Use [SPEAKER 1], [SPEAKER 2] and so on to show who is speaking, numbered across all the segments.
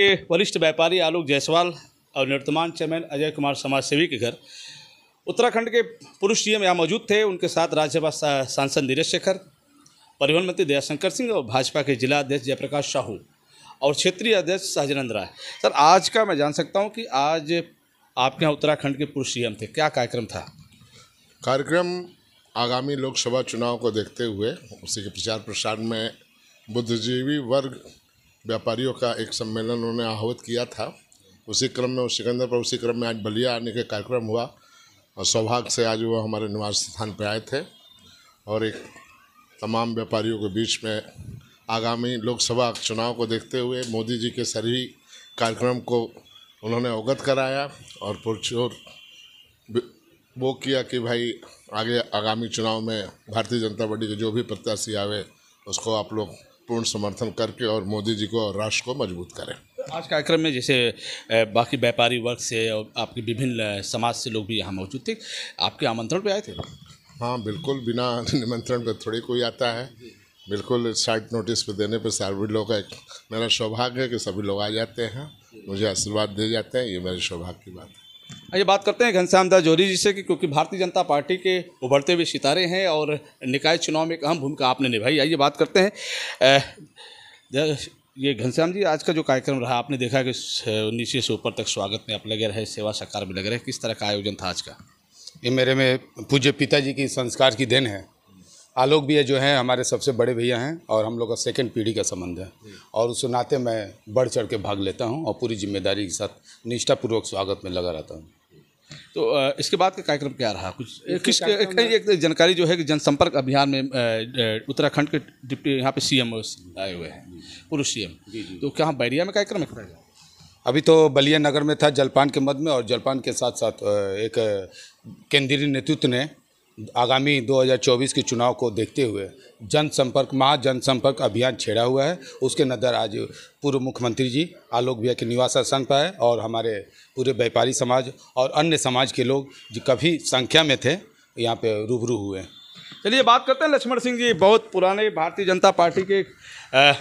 [SPEAKER 1] के वरिष्ठ व्यापारी आलोक जायसवाल और निवर्तमान चेयरमैन अजय कुमार समाज सेवी के घर उत्तराखंड के पुरुष सीएम यहाँ मौजूद थे उनके साथ राज्यसभा सांसद नीरज शेखर परिवहन मंत्री दयाशंकर सिंह और भाजपा के जिला अध्यक्ष जयप्रकाश साहू और क्षेत्रीय अध्यक्ष सहजनंद राय सर आज का मैं जान सकता हूँ कि आज आपके यहाँ उत्तराखंड के पुरुष सीएम थे
[SPEAKER 2] क्या कार्यक्रम था कार्यक्रम आगामी लोकसभा चुनाव को देखते हुए उसी के प्रचार प्रसार में बुद्धिजीवी वर्ग व्यापारियों का एक सम्मेलन उन्होंने आहूत किया था उसी क्रम में सिकंदर पर उसी क्रम में आज बलिया आने का कार्यक्रम हुआ और सौभाग्य से आज वो हमारे निवास स्थान पर आए थे और एक तमाम व्यापारियों के बीच में आगामी लोकसभा चुनाव को देखते हुए मोदी जी के सभी कार्यक्रम को उन्होंने अवगत कराया और पुरजोर वो किया कि भाई आगे आगामी चुनाव में भारतीय जनता पार्टी के जो भी प्रत्याशी आवे उसको आप लोग पूर्ण समर्थन करके और मोदी जी को और राष्ट्र को मजबूत करें
[SPEAKER 1] आज कार्यक्रम में जैसे बाकी व्यापारी वर्ग से और आपके विभिन्न समाज से लोग भी यहाँ
[SPEAKER 2] मौजूद थे आपके आमंत्रण पर आए थे हाँ बिल्कुल बिना निमंत्रण पर थोड़ी कोई आता है बिल्कुल शार्ट नोटिस पर देने पर सभी लोग का मेरा सौभाग्य है कि सभी लोग आ जाते हैं मुझे आशीर्वाद दे जाते हैं ये मेरे सौभाग्य की बात है आइए बात करते हैं घनश्याम दास
[SPEAKER 1] जोरी जी से कि क्योंकि भारतीय जनता पार्टी के उभरते हुए सितारे हैं और निकाय चुनाव में एक अहम भूमिका आपने निभाई आइए बात करते हैं ये घनश्याम जी आज का जो कार्यक्रम रहा आपने देखा कि नीचे से ऊपर तक स्वागत में आप लगे रहे सेवा सकार में लगे रहे किस तरह का आयोजन था आज
[SPEAKER 3] का ये मेरे में पूज्य पिताजी की संस्कार की देन है आलोक भैया जो हैं हमारे सबसे बड़े भैया हैं और हम लोग का सेकंड पीढ़ी का संबंध है और उस नाते मैं बढ़ चढ़ के भाग लेता हूँ और पूरी जिम्मेदारी के साथ निष्ठापूर्वक स्वागत में लगा रहता हूँ
[SPEAKER 1] तो इसके बाद का कार्यक्रम क्या रहा कुछ किस एक, एक जानकारी जो है कि जनसंपर्क अभियान में उत्तराखंड के डिप्टी यहाँ पे सीएम आए हुए हैं पूर्व सीएम तो क्या बैरिया में कार्यक्रम
[SPEAKER 3] है अभी तो बलिया नगर में था जलपान के मध में और जलपान के साथ साथ एक केंद्रीय नेतृत्व ने आगामी 2024 के चुनाव को देखते हुए जनसंपर्क महाजनसंपर्क अभियान छेड़ा हुआ है उसके नज़र आज पूर्व मुख्यमंत्री जी आलोक भैया के निवास स्थान पर है और हमारे पूरे व्यापारी समाज और अन्य समाज के लोग जो कभी संख्या में थे यहाँ पे रूबरू हुए
[SPEAKER 1] चलिए बात करते हैं लक्ष्मण सिंह जी बहुत पुराने भारतीय जनता पार्टी के आ,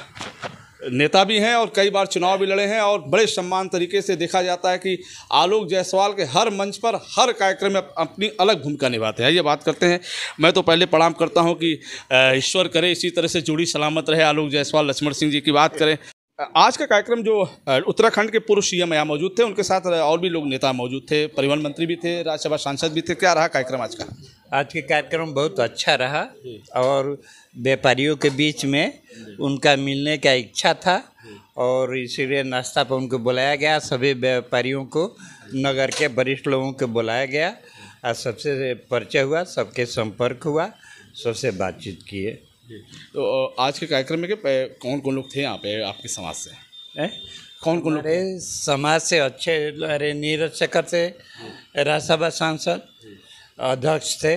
[SPEAKER 1] नेता भी हैं और कई बार चुनाव भी लड़े हैं और बड़े सम्मान तरीके से देखा जाता है कि आलोक जायसवाल के हर मंच पर हर कार्यक्रम में अपनी अलग भूमिका निभाते हैं ये बात करते हैं मैं तो पहले प्रणाम करता हूं कि ईश्वर करे इसी तरह से जुड़ी सलामत रहे आलोक जायसवाल लक्ष्मण सिंह जी की बात करें आज का कार्यक्रम जो उत्तराखंड के पूर्व सी यहाँ मौजूद थे उनके साथ और भी लोग नेता मौजूद थे परिवहन मंत्री भी थे राज्यसभा सांसद भी थे क्या रहा कार्यक्रम आज का
[SPEAKER 4] आज के कार्यक्रम बहुत अच्छा रहा और व्यापारियों के बीच में उनका मिलने का इच्छा था और इसीलिए नाश्ता पर उनको बुलाया गया सभी व्यापारियों को नगर के वरिष्ठ लोगों को बुलाया गया और सबसे परिचय हुआ सबके संपर्क हुआ सबसे बातचीत किए तो आज के कार्यक्रम में के कौन कौन लोग थे यहाँ पे आपके समाज से है? कौन कौन लोग समाज से अच्छे अरे नीरज शेखर थे राज्यसभा सांसद अध्यक्ष थे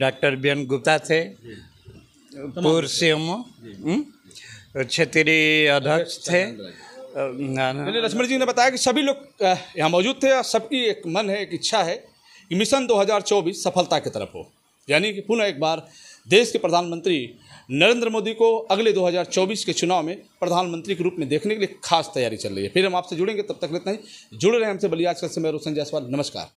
[SPEAKER 4] डॉक्टर बी एन गुप्ता थे पूर्व सी एम हम्म? क्षेत्रीय अध्यक्ष थे
[SPEAKER 1] मैंने लक्ष्मण जी ने बताया कि सभी लोग यहाँ मौजूद थे और सबकी एक मन है एक इच्छा है कि मिशन 2024 सफलता की तरफ हो यानी कि पुनः एक बार देश के प्रधानमंत्री नरेंद्र मोदी को अगले 2024 के चुनाव में प्रधानमंत्री के रूप में देखने के लिए खास तैयारी चल रही है फिर हम आपसे जुड़ेंगे तब तक लेते हैं जुड़ रहे हैं हमसे बलिया आजकल का समय रोशन जायसवाल नमस्कार